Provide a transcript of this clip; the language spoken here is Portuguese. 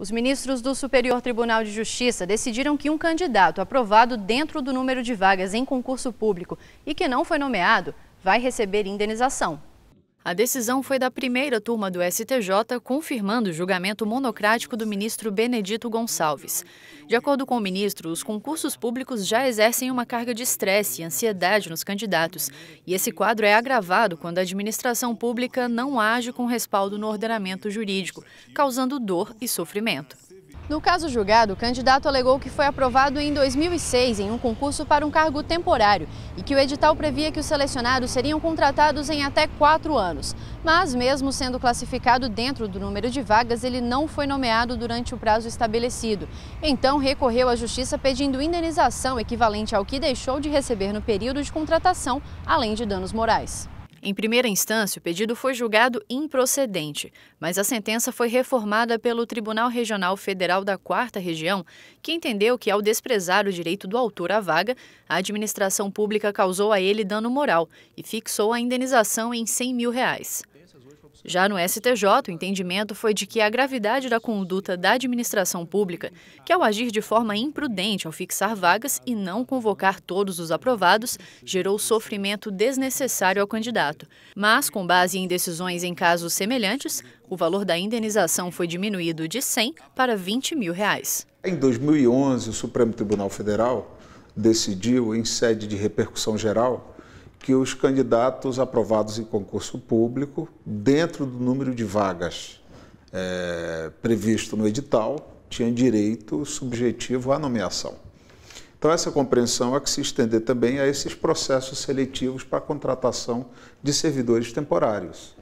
Os ministros do Superior Tribunal de Justiça decidiram que um candidato aprovado dentro do número de vagas em concurso público e que não foi nomeado vai receber indenização. A decisão foi da primeira turma do STJ, confirmando o julgamento monocrático do ministro Benedito Gonçalves. De acordo com o ministro, os concursos públicos já exercem uma carga de estresse e ansiedade nos candidatos, e esse quadro é agravado quando a administração pública não age com respaldo no ordenamento jurídico, causando dor e sofrimento. No caso julgado, o candidato alegou que foi aprovado em 2006 em um concurso para um cargo temporário e que o edital previa que os selecionados seriam contratados em até quatro anos. Mas, mesmo sendo classificado dentro do número de vagas, ele não foi nomeado durante o prazo estabelecido. Então, recorreu à Justiça pedindo indenização equivalente ao que deixou de receber no período de contratação, além de danos morais. Em primeira instância, o pedido foi julgado improcedente, mas a sentença foi reformada pelo Tribunal Regional Federal da Quarta Região, que entendeu que, ao desprezar o direito do autor à vaga, a administração pública causou a ele dano moral e fixou a indenização em 100 mil reais. Já no STJ, o entendimento foi de que a gravidade da conduta da administração pública, que ao é agir de forma imprudente ao fixar vagas e não convocar todos os aprovados, gerou sofrimento desnecessário ao candidato. Mas, com base em decisões em casos semelhantes, o valor da indenização foi diminuído de 100 para 20 mil reais. Em 2011, o Supremo Tribunal Federal decidiu, em sede de repercussão geral, que os candidatos aprovados em concurso público, dentro do número de vagas é, previsto no edital, tinham direito subjetivo à nomeação. Então, essa compreensão é que se estender também a esses processos seletivos para a contratação de servidores temporários.